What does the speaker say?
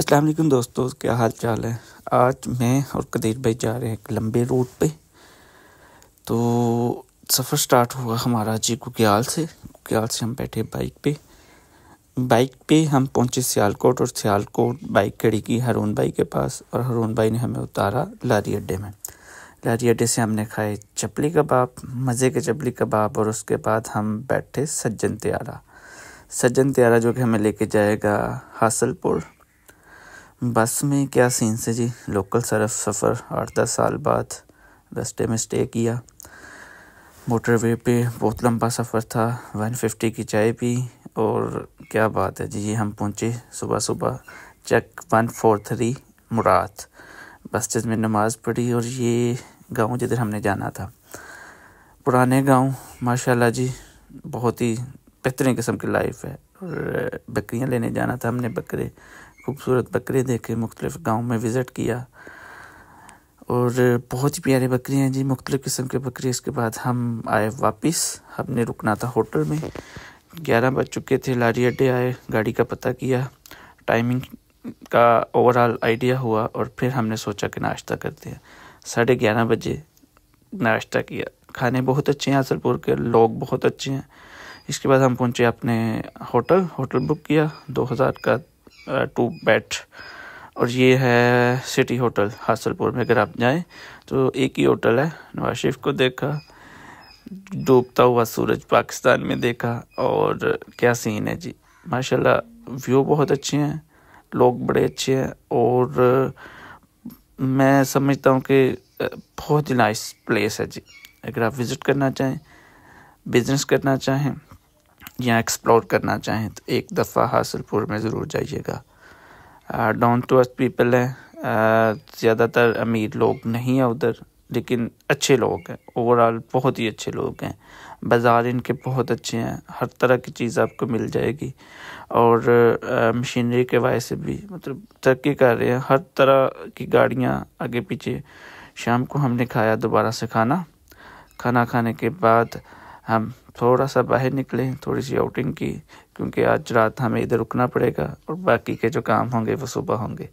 अस्सलाम वालेकुम दोस्तों क्या हाल चाल है आज मैं और कदीर भाई जा रहे हैं एक लंबे रूट पे तो सफ़र स्टार्ट हुआ हमारा जी कुकियाल से कुकियाल से हम बैठे बाइक पे बाइक पे हम पहुंचे सियालकोट और सियालकोट बाइक खड़ी की हरून भाई के पास और हरून भाई ने हमें उतारा लारी अड्डे में लारी अड्डे से हमने खाए चपली कबाब मज़े के चपली कबाब और उसके बाद हम बैठे सज्जन त्यारा सज्जन त्यारा जो कि हमें लेके जाएगा हासलपुर बस में क्या सीन से जी लोकल सरफ सफ़र आठ दस साल बाद रस्ते में स्टे किया मोटरवे पे बहुत लंबा सफ़र था वन फिफ्टी की चाय पी और क्या बात है जी ये हम पहुँचे सुबह सुबह Chak one four three Murad बस्तिस में नमाज़ पढ़ी और ये गांव जिधर हमने जाना था पुराने गांव माशाल्लाह जी बहुत ही बेहतरीन किस्म की लाइफ है और बकरियां लेने जाना था हमने बकरे खूबसूरत बकरे देखे मुख्तलिफ गाँव में विज़िट किया और बहुत ही प्यारे बकरियाँ हैं जी मुख्तलिफ़ किस्म के बकरे इसके बाद हम आए वापस हमने रुकना था होटल में ग्यारह बज चुके थे लारी अड्डे आए गाड़ी का पता किया टाइमिंग का ओवरऑल आइडिया हुआ और फिर हमने सोचा कि नाश्ता करते हैं साढ़े ग्यारह बजे नाश्ता किया खाने बहुत अच्छे हैं असलपुर के लोग बहुत अच्छे हैं इसके बाद हम पहुंचे अपने होटल होटल बुक किया दो हज़ार का टू बेड और ये है सिटी होटल हासलपुर में अगर आप जाएं तो एक ही होटल है नवाज शरीफ को देखा डूबता हुआ सूरज पाकिस्तान में देखा और क्या सीन है जी माशाल्लाह व्यू बहुत अच्छे हैं लोग बड़े अच्छे हैं और मैं समझता हूँ कि बहुत ही नाइस प्लेस है जी अगर आप विज़िट करना चाहें बिज़नेस करना चाहें या एक्सप्लोर करना चाहें तो एक दफ़ा हासिलपुर में ज़रूर जाइएगा डाउन टू अर्थ पीपल हैं ज़्यादातर अमीर लोग नहीं हैं उधर लेकिन अच्छे लोग हैं ओवरऑल बहुत ही अच्छे लोग हैं बाज़ार इनके बहुत अच्छे हैं हर तरह की चीज़ आपको मिल जाएगी और मशीनरी के वाय से भी मतलब तरक्की कर रहे हैं हर तरह की गाड़ियाँ आगे पीछे शाम को हमने खाया दोबारा से खाना खाना खाने के बाद हम थोड़ा सा बाहर निकले थोड़ी सी आउटिंग की क्योंकि आज रात हमें इधर रुकना पड़ेगा और बाकी के जो काम होंगे वो सुबह होंगे